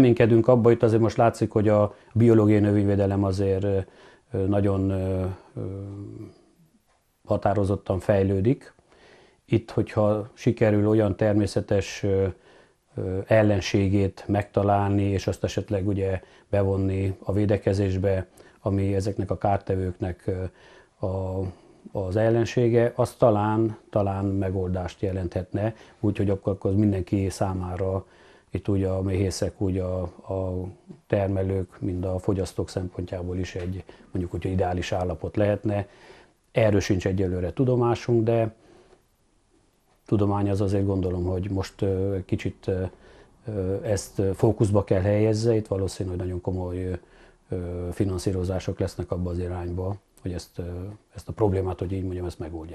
Reménykedünk abba, hogy azért most látszik, hogy a biológiai növényvédelem azért nagyon határozottan fejlődik. Itt, hogyha sikerül olyan természetes ellenségét megtalálni, és azt esetleg ugye bevonni a védekezésbe, ami ezeknek a kártevőknek a, az ellensége, az talán, talán megoldást jelenthetne, úgyhogy akkor, akkor mindenki számára itt ugye a méhészek, úgy a, a termelők, mind a fogyasztók szempontjából is egy mondjuk hogy ideális állapot lehetne. Erről sincs egyelőre tudomásunk, de tudomány az azért gondolom, hogy most kicsit ezt fókuszba kell helyezze, itt valószínű, hogy nagyon komoly finanszírozások lesznek abba az irányba, hogy ezt, ezt a problémát, hogy így mondjam, ezt megoldják.